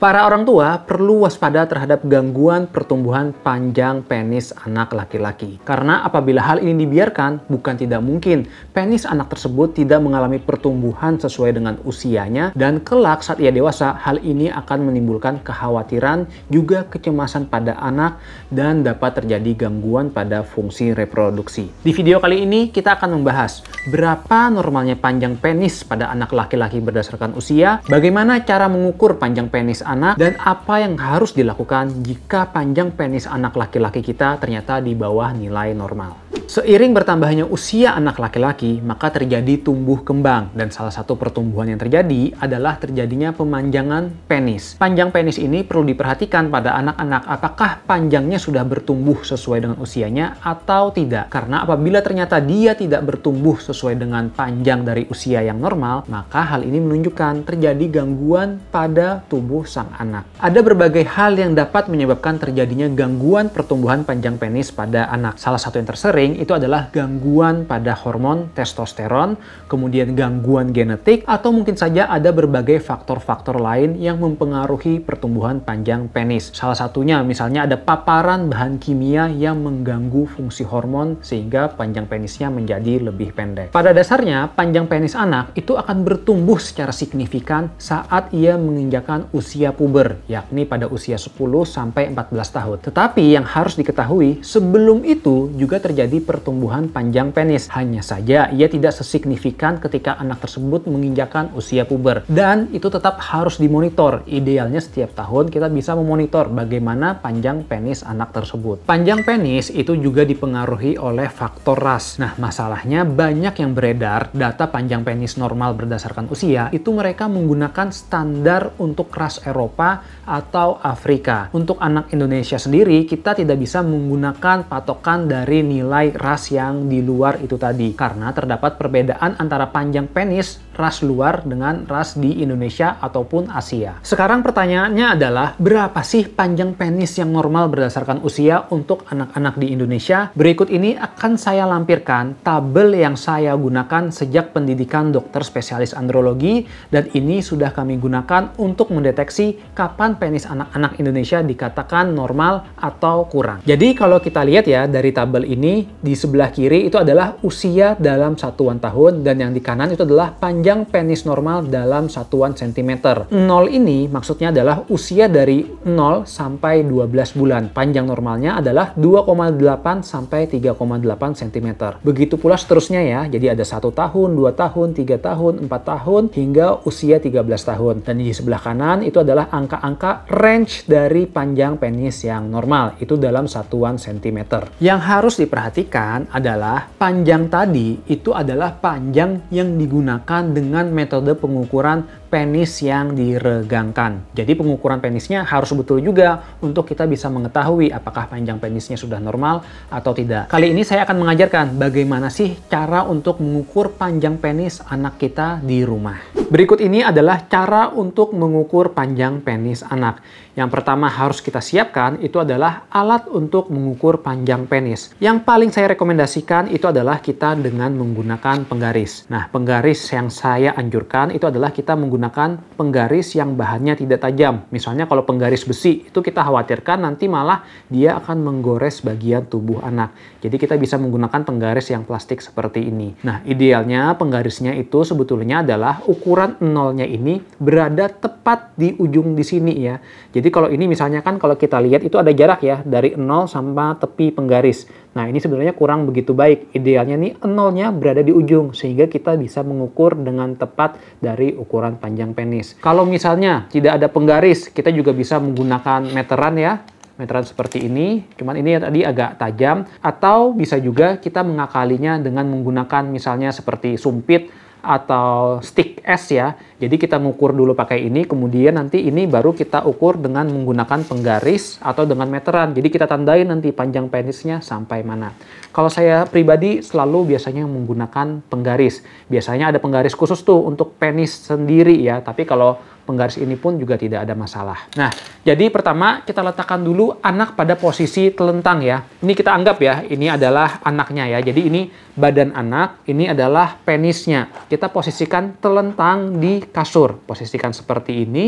Para orang tua perlu waspada terhadap gangguan pertumbuhan panjang penis anak laki-laki. Karena apabila hal ini dibiarkan, bukan tidak mungkin penis anak tersebut tidak mengalami pertumbuhan sesuai dengan usianya dan kelak saat ia dewasa, hal ini akan menimbulkan kekhawatiran juga kecemasan pada anak dan dapat terjadi gangguan pada fungsi reproduksi. Di video kali ini kita akan membahas berapa normalnya panjang penis pada anak laki-laki berdasarkan usia, bagaimana cara mengukur panjang penis anak dan apa yang harus dilakukan jika panjang penis anak laki-laki kita ternyata di bawah nilai normal. Seiring bertambahnya usia anak laki-laki, maka terjadi tumbuh kembang dan salah satu pertumbuhan yang terjadi adalah terjadinya pemanjangan penis. Panjang penis ini perlu diperhatikan pada anak-anak apakah panjangnya sudah bertumbuh sesuai dengan usianya atau tidak. Karena apabila ternyata dia tidak bertumbuh sesuai dengan panjang dari usia yang normal, maka hal ini menunjukkan terjadi gangguan pada tubuh sang anak. Ada berbagai hal yang dapat menyebabkan terjadinya gangguan pertumbuhan panjang penis pada anak. Salah satu yang tersering sering itu adalah gangguan pada hormon testosteron, kemudian gangguan genetik, atau mungkin saja ada berbagai faktor-faktor lain yang mempengaruhi pertumbuhan panjang penis. Salah satunya misalnya ada paparan bahan kimia yang mengganggu fungsi hormon sehingga panjang penisnya menjadi lebih pendek. Pada dasarnya, panjang penis anak itu akan bertumbuh secara signifikan saat ia menginjakan usia puber, yakni pada usia 10 sampai 14 tahun. Tetapi yang harus diketahui, sebelum itu juga terjadi terjadi pertumbuhan panjang penis. Hanya saja ia tidak sesignifikan ketika anak tersebut menginjakan usia puber. Dan itu tetap harus dimonitor. Idealnya setiap tahun kita bisa memonitor bagaimana panjang penis anak tersebut. Panjang penis itu juga dipengaruhi oleh faktor ras. Nah, masalahnya banyak yang beredar data panjang penis normal berdasarkan usia itu mereka menggunakan standar untuk ras Eropa atau Afrika. Untuk anak Indonesia sendiri, kita tidak bisa menggunakan patokan dari nilai mengenai ras yang di luar itu tadi karena terdapat perbedaan antara panjang penis ras luar dengan ras di Indonesia ataupun Asia. Sekarang pertanyaannya adalah berapa sih panjang penis yang normal berdasarkan usia untuk anak-anak di Indonesia? Berikut ini akan saya lampirkan tabel yang saya gunakan sejak pendidikan dokter spesialis andrologi dan ini sudah kami gunakan untuk mendeteksi kapan penis anak-anak Indonesia dikatakan normal atau kurang. Jadi kalau kita lihat ya dari tabel ini di sebelah kiri itu adalah usia dalam satuan tahun dan yang di kanan itu adalah panjang panjang penis normal dalam satuan sentimeter. 0 ini maksudnya adalah usia dari 0 sampai 12 bulan. Panjang normalnya adalah 2,8 sampai 3,8 cm. Begitu pula seterusnya ya. Jadi ada satu tahun, 2 tahun, 3 tahun, 4 tahun, hingga usia 13 tahun. Dan di sebelah kanan itu adalah angka-angka range dari panjang penis yang normal. Itu dalam satuan sentimeter. Yang harus diperhatikan adalah panjang tadi itu adalah panjang yang digunakan dengan metode pengukuran penis yang diregangkan. Jadi pengukuran penisnya harus betul juga untuk kita bisa mengetahui apakah panjang penisnya sudah normal atau tidak. Kali ini saya akan mengajarkan bagaimana sih cara untuk mengukur panjang penis anak kita di rumah. Berikut ini adalah cara untuk mengukur panjang penis anak. Yang pertama harus kita siapkan itu adalah alat untuk mengukur panjang penis. Yang paling saya rekomendasikan itu adalah kita dengan menggunakan penggaris. Nah, penggaris yang saya anjurkan itu adalah kita menggunakan menggunakan penggaris yang bahannya tidak tajam. Misalnya kalau penggaris besi, itu kita khawatirkan nanti malah dia akan menggores bagian tubuh anak. Jadi kita bisa menggunakan penggaris yang plastik seperti ini. Nah, idealnya penggarisnya itu sebetulnya adalah ukuran nolnya ini berada tepat di ujung di sini ya. Jadi kalau ini misalnya kan kalau kita lihat itu ada jarak ya dari nol sampai tepi penggaris. Nah, ini sebenarnya kurang begitu baik. Idealnya nih nolnya berada di ujung sehingga kita bisa mengukur dengan tepat dari ukuran panjang panjang penis. Kalau misalnya tidak ada penggaris, kita juga bisa menggunakan meteran ya meteran seperti ini, cuman ini tadi agak tajam, atau bisa juga kita mengakalinya dengan menggunakan misalnya seperti sumpit atau stick S ya. Jadi kita mengukur dulu pakai ini, kemudian nanti ini baru kita ukur dengan menggunakan penggaris atau dengan meteran. Jadi kita tandai nanti panjang penisnya sampai mana. Kalau saya pribadi selalu biasanya menggunakan penggaris. Biasanya ada penggaris khusus tuh untuk penis sendiri ya. Tapi kalau penggaris ini pun juga tidak ada masalah. Nah, jadi pertama kita letakkan dulu anak pada posisi telentang ya. Ini kita anggap ya, ini adalah anaknya ya. Jadi ini badan anak, ini adalah penisnya. Kita posisikan telentang di kasur. Posisikan seperti ini.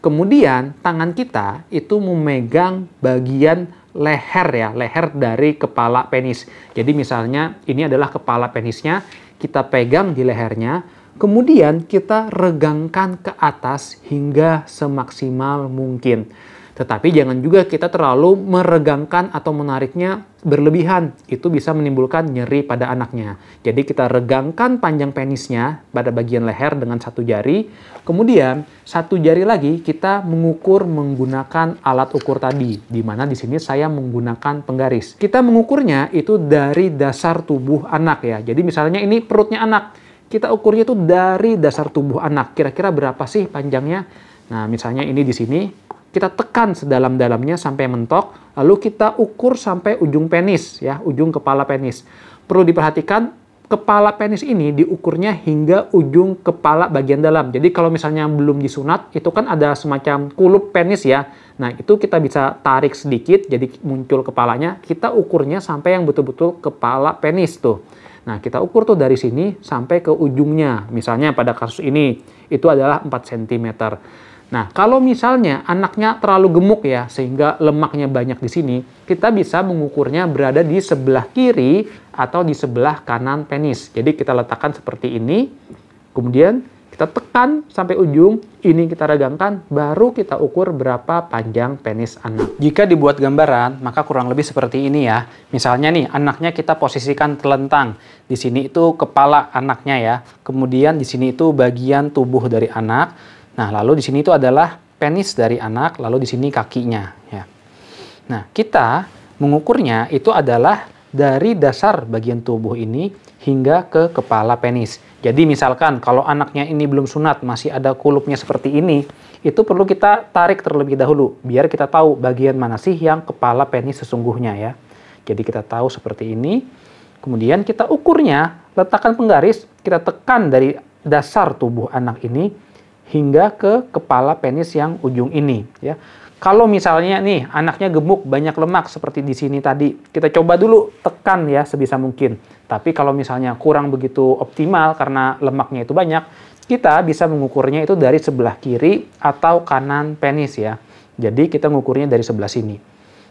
Kemudian tangan kita itu memegang bagian leher ya, leher dari kepala penis. Jadi misalnya ini adalah kepala penisnya, kita pegang di lehernya, Kemudian kita regangkan ke atas hingga semaksimal mungkin. Tetapi jangan juga kita terlalu meregangkan atau menariknya berlebihan. Itu bisa menimbulkan nyeri pada anaknya. Jadi kita regangkan panjang penisnya pada bagian leher dengan satu jari. Kemudian satu jari lagi kita mengukur menggunakan alat ukur tadi. Di mana di sini saya menggunakan penggaris. Kita mengukurnya itu dari dasar tubuh anak ya. Jadi misalnya ini perutnya anak kita ukurnya itu dari dasar tubuh anak. Kira-kira berapa sih panjangnya? Nah, misalnya ini di sini, kita tekan sedalam-dalamnya sampai mentok, lalu kita ukur sampai ujung penis, ya, ujung kepala penis. Perlu diperhatikan, kepala penis ini diukurnya hingga ujung kepala bagian dalam. Jadi kalau misalnya belum disunat, itu kan ada semacam kulup penis ya. Nah, itu kita bisa tarik sedikit, jadi muncul kepalanya. Kita ukurnya sampai yang betul-betul kepala penis tuh. Nah, kita ukur tuh dari sini sampai ke ujungnya. Misalnya pada kasus ini, itu adalah 4 cm. Nah, kalau misalnya anaknya terlalu gemuk ya, sehingga lemaknya banyak di sini, kita bisa mengukurnya berada di sebelah kiri atau di sebelah kanan penis. Jadi kita letakkan seperti ini, kemudian kita tekan sampai ujung, ini kita regangkan, baru kita ukur berapa panjang penis anak. Jika dibuat gambaran, maka kurang lebih seperti ini ya. Misalnya nih, anaknya kita posisikan telentang. Di sini itu kepala anaknya ya. Kemudian di sini itu bagian tubuh dari anak. Nah, lalu di sini itu adalah penis dari anak, lalu di sini kakinya ya. Nah, kita mengukurnya itu adalah dari dasar bagian tubuh ini hingga ke kepala penis. Jadi misalkan kalau anaknya ini belum sunat, masih ada kulupnya seperti ini, itu perlu kita tarik terlebih dahulu biar kita tahu bagian mana sih yang kepala penis sesungguhnya ya. Jadi kita tahu seperti ini. Kemudian kita ukurnya, letakkan penggaris, kita tekan dari dasar tubuh anak ini hingga ke kepala penis yang ujung ini ya. Kalau misalnya nih anaknya gemuk, banyak lemak seperti di sini tadi, kita coba dulu tekan ya sebisa mungkin. Tapi kalau misalnya kurang begitu optimal karena lemaknya itu banyak, kita bisa mengukurnya itu dari sebelah kiri atau kanan penis ya. Jadi kita mengukurnya dari sebelah sini.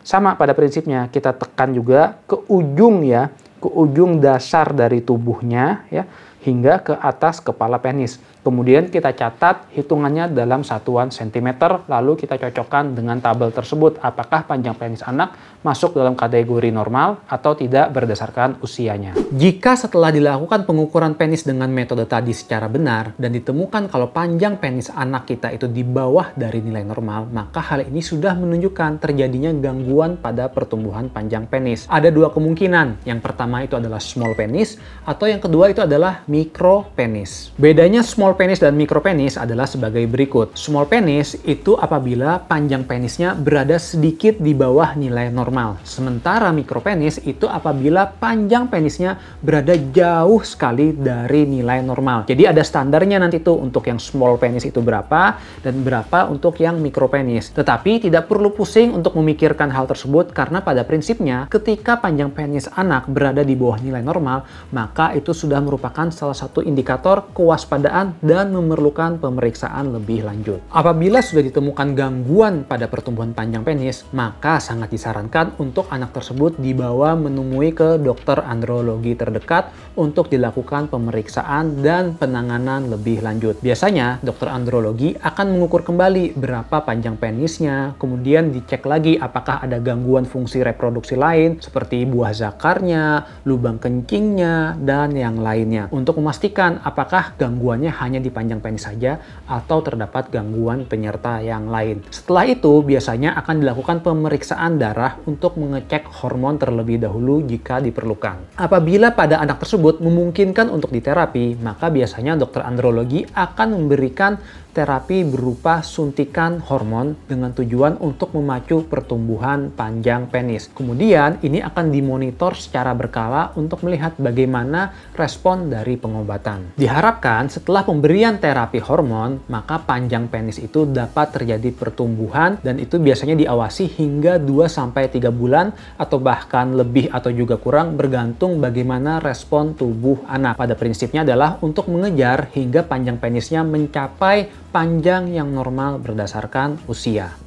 Sama pada prinsipnya, kita tekan juga ke ujung ya, ke ujung dasar dari tubuhnya ya hingga ke atas kepala penis. Kemudian kita catat hitungannya dalam satuan sentimeter, lalu kita cocokkan dengan tabel tersebut apakah panjang penis anak masuk dalam kategori normal atau tidak berdasarkan usianya. Jika setelah dilakukan pengukuran penis dengan metode tadi secara benar dan ditemukan kalau panjang penis anak kita itu di bawah dari nilai normal, maka hal ini sudah menunjukkan terjadinya gangguan pada pertumbuhan panjang penis. Ada dua kemungkinan. Yang pertama itu adalah small penis atau yang kedua itu adalah mikro penis. Bedanya small penis dan mikro penis adalah sebagai berikut. Small penis itu apabila panjang penisnya berada sedikit di bawah nilai normal. Sementara mikro penis itu apabila panjang penisnya berada jauh sekali dari nilai normal. Jadi ada standarnya nanti tuh untuk yang small penis itu berapa dan berapa untuk yang mikro penis. Tetapi tidak perlu pusing untuk memikirkan hal tersebut karena pada prinsipnya ketika panjang penis anak berada di bawah nilai normal, maka itu sudah merupakan salah satu indikator kewaspadaan dan memerlukan pemeriksaan lebih lanjut. Apabila sudah ditemukan gangguan pada pertumbuhan panjang penis, maka sangat disarankan untuk anak tersebut dibawa menemui ke dokter andrologi terdekat untuk dilakukan pemeriksaan dan penanganan lebih lanjut. Biasanya, dokter andrologi akan mengukur kembali berapa panjang penisnya, kemudian dicek lagi apakah ada gangguan fungsi reproduksi lain seperti buah zakarnya, lubang kencingnya, dan yang lainnya. Untuk untuk memastikan apakah gangguannya hanya di panjang penis saja atau terdapat gangguan penyerta yang lain. Setelah itu, biasanya akan dilakukan pemeriksaan darah untuk mengecek hormon terlebih dahulu jika diperlukan. Apabila pada anak tersebut memungkinkan untuk diterapi, maka biasanya dokter andrologi akan memberikan terapi berupa suntikan hormon dengan tujuan untuk memacu pertumbuhan panjang penis. Kemudian, ini akan dimonitor secara berkala untuk melihat bagaimana respon dari pengobatan. Diharapkan setelah pemberian terapi hormon, maka panjang penis itu dapat terjadi pertumbuhan dan itu biasanya diawasi hingga 2-3 bulan atau bahkan lebih atau juga kurang bergantung bagaimana respon tubuh anak. Pada prinsipnya adalah untuk mengejar hingga panjang penisnya mencapai panjang yang normal berdasarkan usia.